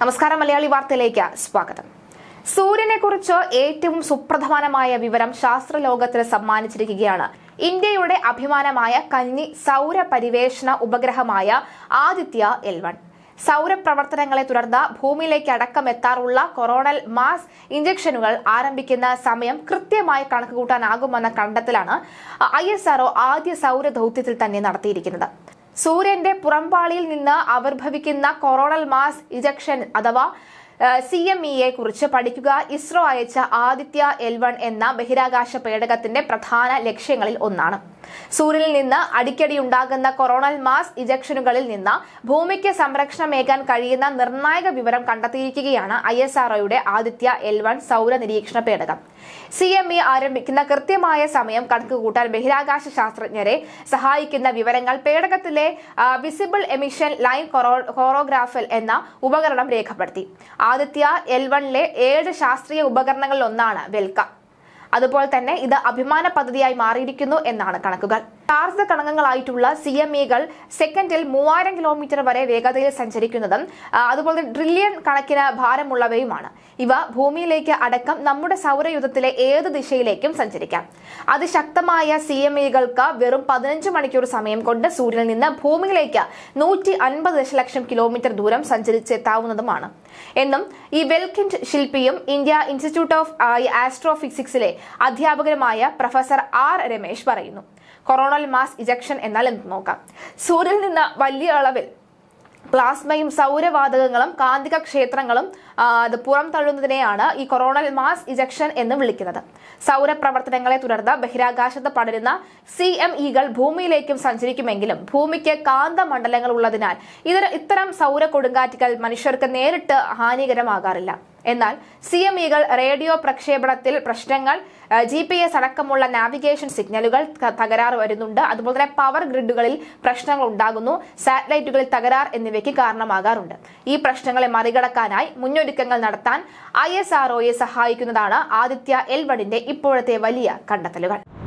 നമസ്കാരം മലയാളി വാർത്തയിലേക്ക് സ്വാഗതം സൂര്യനെക്കുറിച്ച് ഏറ്റവും സുപ്രധാനമായ വിവരം ലോകത്തിന് സമ്മാനിച്ചിരിക്കുകയാണ് ഇന്ത്യയുടെ അഭിമാനമായ കന്നി സൗര പരിവേഷണ ഉപഗ്രഹമായ ആദിത്യ എൽ വൺ സൗരപ്രവർത്തനങ്ങളെ തുടർന്ന് ഭൂമിയിലേക്ക് അടക്കം എത്താറുള്ള കൊറോണൽ മാസ് ഇഞ്ചക്ഷനുകൾ ആരംഭിക്കുന്ന സമയം കൃത്യമായി കണക്കുകൂട്ടാനാകുമെന്ന കണ്ടെത്തലാണ് ഐ ആദ്യ സൗര തന്നെ നടത്തിയിരിക്കുന്നത് സൂര്യന്റെ പുറംപാളിയിൽ നിന്ന് ആവിർഭവിക്കുന്ന കൊറോണൽ മാസ് ഇജക്ഷൻ അഥവാ സി എം ഇയെ കുറിച്ച് പഠിക്കുക ഇസ്രോ അയച്ച ആദിത്യ എൽ എന്ന ബഹിരാകാശ പേടകത്തിന്റെ പ്രധാന ലക്ഷ്യങ്ങളിൽ ഒന്നാണ് സൂര്യനിൽ നിന്ന് അടിക്കടി ഉണ്ടാകുന്ന കൊറോണൽ മാസ് ഇജക്ഷനുകളിൽ നിന്ന് ഭൂമിക്ക് സംരക്ഷണമേകാൻ കഴിയുന്ന നിർണായക വിവരം കണ്ടെത്തിയിരിക്കുകയാണ് ഐ എസ് ആർഒയുടെ ആദിത്യ എൽ വൺ സൗര നിരീക്ഷണ പേടകം സി എം ഇ ആരംഭിക്കുന്ന കൃത്യമായ സമയം കണക്കുകൂട്ടാൻ ബഹിരാകാശ ശാസ്ത്രജ്ഞരെ സഹായിക്കുന്ന വിവരങ്ങൾ പേടകത്തിലെ വിസിബിൾ എമിഷൻ ലൈൻ കൊറോഗ്രാഫൽ എന്ന ഉപകരണം രേഖപ്പെടുത്തി ആദിത്യ എൽ വണിലെ ഏഴ് ശാസ്ത്രീയ ഉപകരണങ്ങളിലൊന്നാണ് വെൽക്ക അതുപോലെ തന്നെ ഇത് അഭിമാന പദ്ധതിയായി മാറിയിരിക്കുന്നു എന്നാണ് കണക്കുകൾ ചാർജ് കണകങ്ങളായിട്ടുള്ള സി എം ഇകൾ സെക്കൻഡിൽ മൂവായിരം കിലോമീറ്റർ വരെ വേഗതയിൽ സഞ്ചരിക്കുന്നതും അതുപോലെ ട്രില്യൺ കണക്കിന് ഭാരമുള്ളവയുമാണ് ഇവ ഭൂമിയിലേക്ക് അടക്കം നമ്മുടെ സൗരയുധത്തിലെ ഏത് ദിശയിലേക്കും സഞ്ചരിക്കാം അതിശക്തമായ സി എം ഇകൾക്ക് വെറും പതിനഞ്ച് മണിക്കൂർ സമയം കൊണ്ട് സൂര്യനിൽ നിന്ന് ഭൂമിയിലേക്ക് നൂറ്റി അൻപത് ദശലക്ഷം കിലോമീറ്റർ ദൂരം സഞ്ചരിച്ചെത്താവുന്നതുമാണ് എന്നും ഈ വെൽക്കിൻഡ് ശില്പിയും ഇന്ത്യ ഇൻസ്റ്റിറ്റ്യൂട്ട് ഓഫ് ആസ്ട്രോഫിസിക്സിലെ അധ്യാപകരുമായ പ്രൊഫസർ ആർ രമേശ് പറയുന്നു കൊറോണൽ മാസ് ഇജക്ഷൻ എന്നാൽ എന്ത് നോക്കാം സൂര്യനിൽ നിന്ന് വലിയ അളവിൽ പ്ലാസ്മയും സൗരവാതകങ്ങളും കാന്തിക ക്ഷേത്രങ്ങളും അത് പുറം തള്ളുന്നതിനെയാണ് ഈ കൊറോണൽ മാസ് ഇജക്ഷൻ എന്ന് വിളിക്കുന്നത് സൗരപ്രവർത്തനങ്ങളെ തുടർന്ന് ബഹിരാകാശത്ത് പടരുന്ന സി എം ഇകൾ ഭൂമിയിലേക്കും സഞ്ചരിക്കുമെങ്കിലും ഭൂമിക്ക് കാന്ത മണ്ഡലങ്ങൾ ഉള്ളതിനാൽ ഇതര ഇത്തരം സൗര കൊടുങ്കാറ്റുകൾ മനുഷ്യർക്ക് നേരിട്ട് ഹാനികരമാകാറില്ല എന്നാൽ സി എം ഇകൾ റേഡിയോ പ്രക്ഷേപണത്തിൽ പ്രശ്നങ്ങൾ ജി പി എസ് അടക്കമുള്ള നാവിഗേഷൻ സിഗ്നലുകൾ തകരാറ് വരുന്നുണ്ട് അതുപോലെ തന്നെ പവർ ഗ്രിഡുകളിൽ പ്രശ്നങ്ങൾ ഉണ്ടാകുന്നു സാറ്റലൈറ്റുകളിൽ തകരാർ എന്നിവയ്ക്ക് കാരണമാകാറുണ്ട് ഈ പ്രശ്നങ്ങളെ മറികടക്കാനായി മുന്നൊരുക്കങ്ങൾ നടത്താൻ ഐ എസ് ആർ സഹായിക്കുന്നതാണ് ആദിത്യ എൽവഡിന്റെ ഇപ്പോഴത്തെ വലിയ കണ്ടെത്തലുകൾ